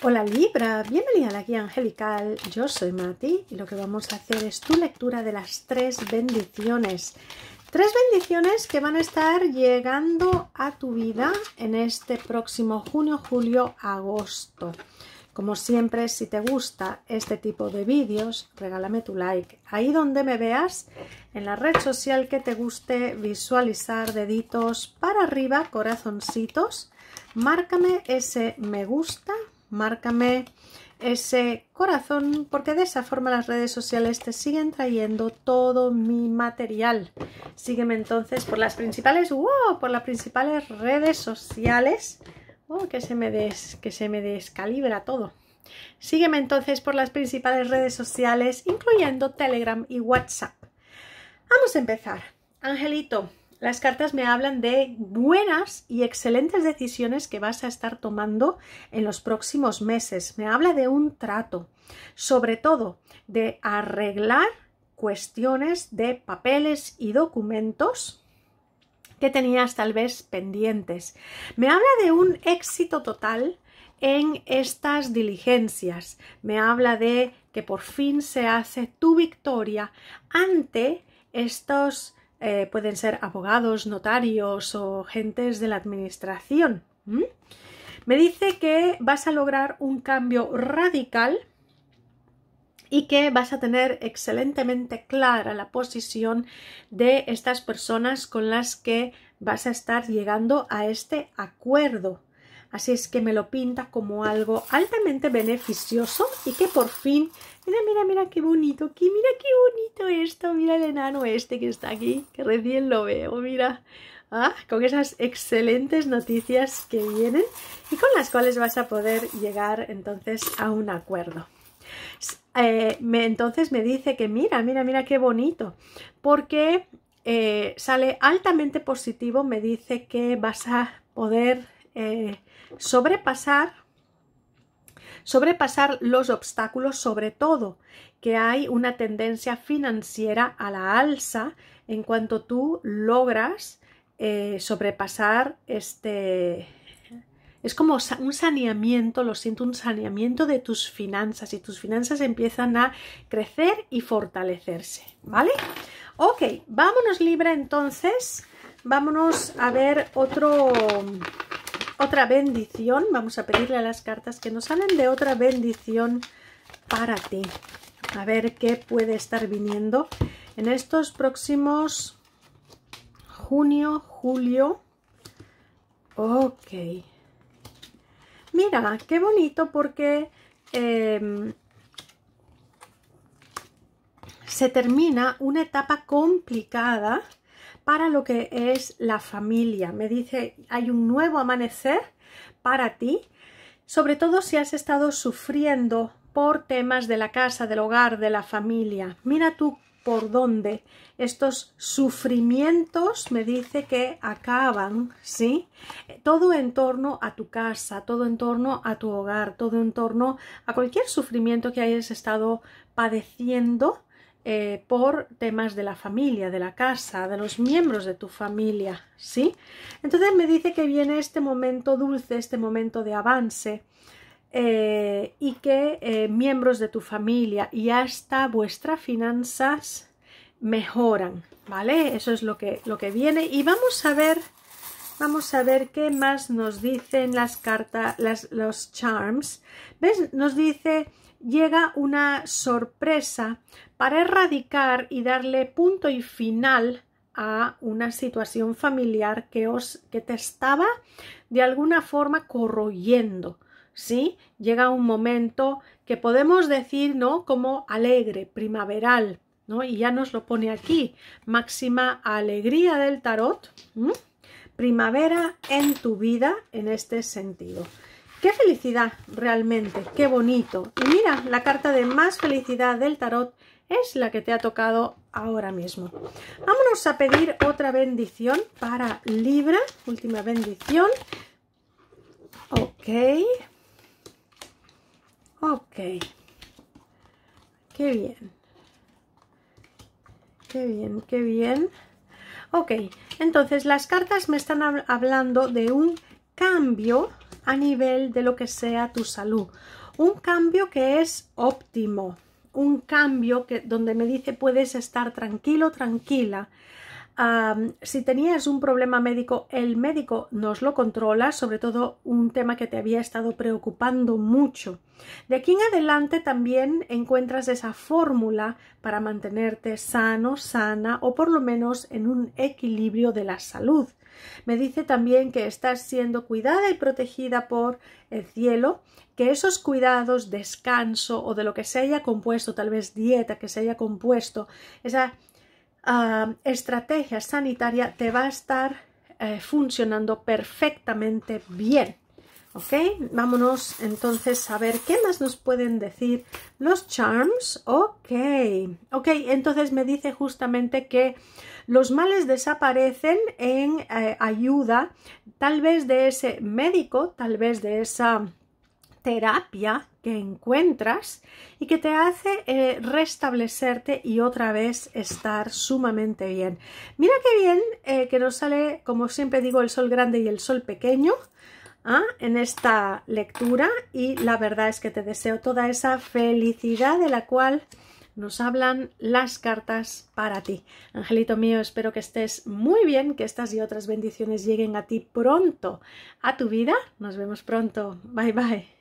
Hola Libra, bienvenida a la guía angelical. Yo soy Mati y lo que vamos a hacer es tu lectura de las tres bendiciones. Tres bendiciones que van a estar llegando a tu vida en este próximo junio, julio, agosto. Como siempre, si te gusta este tipo de vídeos, regálame tu like. Ahí donde me veas, en la red social que te guste visualizar deditos para arriba, corazoncitos, márcame ese me gusta márcame ese corazón porque de esa forma las redes sociales te siguen trayendo todo mi material. Sígueme entonces por las principales, por las principales redes sociales. Oh, que se me que se me descalibra todo. Sígueme entonces por las principales redes sociales, incluyendo Telegram y WhatsApp. Vamos a empezar. Angelito, las cartas me hablan de buenas y excelentes decisiones que vas a estar tomando en los próximos meses. Me habla de un trato, sobre todo de arreglar cuestiones de papeles y documentos que tenías tal vez pendientes. Me habla de un éxito total en estas diligencias. Me habla de que por fin se hace tu victoria ante estos eh, pueden ser abogados, notarios o gentes de la administración. Me dice que vas a lograr un cambio radical y que vas a tener excelentemente clara la posición de estas personas con las que vas a estar llegando a este acuerdo. Así es que me lo pinta como algo altamente beneficioso y que por fin... Mira, mira, mira qué bonito aquí, mira qué bonito esto, mira el enano este que está aquí, que recién lo veo, mira. Ah, con esas excelentes noticias que vienen y con las cuales vas a poder llegar entonces a un acuerdo. Eh, entonces me dice que mira, mira, mira qué bonito, porque eh, sale altamente positivo, me dice que vas a poder eh, Sobrepasar, sobrepasar los obstáculos sobre todo, que hay una tendencia financiera a la alza en cuanto tú logras eh, sobrepasar este, es como un saneamiento, lo siento, un saneamiento de tus finanzas y tus finanzas empiezan a crecer y fortalecerse, ¿vale? Ok, vámonos Libra entonces, vámonos a ver otro, otra bendición. Vamos a pedirle a las cartas que nos salen de otra bendición para ti. A ver qué puede estar viniendo en estos próximos junio, julio. Ok. Mira, qué bonito porque em, se termina una etapa complicada para lo que es la familia. Me dice, hay un nuevo amanecer para ti, sobre todo si has estado sufriendo por temas de la casa, del hogar, de la familia. Mira tú por dónde estos sufrimientos me dice que acaban, ¿sí? Todo en torno a tu casa, todo en torno a tu hogar, todo en torno a cualquier sufrimiento que hayas estado padeciendo eh, por temas de la familia, de la casa, de los miembros de tu familia, ¿sí? Entonces me dice que viene este momento dulce, este momento de avance, eh, y que eh, miembros de tu familia y hasta vuestras finanzas mejoran, ¿vale? Eso es lo que, lo que viene y vamos a ver, vamos a ver qué más nos dicen las cartas, los charms. ¿Ves? Nos dice llega una sorpresa para erradicar y darle punto y final a una situación familiar que, os, que te estaba de alguna forma corroyendo. ¿Sí? Llega un momento que podemos decir, ¿no? Como alegre, primaveral, ¿no? Y ya nos lo pone aquí, máxima alegría del tarot, primavera en tu vida en este sentido. Qué felicidad realmente, qué bonito. Y mira, la carta de más felicidad del tarot es la que te ha tocado ahora mismo. Vámonos a pedir otra bendición para Libra, última bendición. Ok. Ok. Qué bien. Qué bien, qué bien. Ok, entonces las cartas me están hablando de un cambio a nivel de lo que sea tu salud. Un cambio que es óptimo, un cambio que, donde me dice puedes estar tranquilo, tranquila. si tenías un problema médico, el médico nos lo controla, sobre todo un tema que te había estado preocupando mucho. De aquí en adelante también encuentras esa fórmula para mantenerte sano, sana o por lo menos en un equilibrio de la salud. Me dice también que estás siendo cuidada y protegida por el cielo, que esos cuidados, descanso o de lo que se haya compuesto, tal vez dieta que se haya compuesto, esa estrategia sanitaria te va a estar eh, funcionando perfectamente bien. ¿Ok? Vámonos entonces a ver qué más nos pueden decir los charms. Ok, ok, entonces me dice justamente que los males desaparecen en eh, ayuda, tal vez de ese médico, tal vez de esa terapia que encuentras y que te hace eh, restablecerte y otra vez estar sumamente bien. Mira qué bien eh, que nos sale, como siempre digo, el sol grande y el sol pequeño en esta lectura y la verdad es que te deseo toda esa felicidad de la cual nos hablan las cartas para ti. Angelito mío, espero que estés muy bien, que estas y otras bendiciones lleguen a ti pronto, a tu vida. Nos vemos pronto. Bye bye.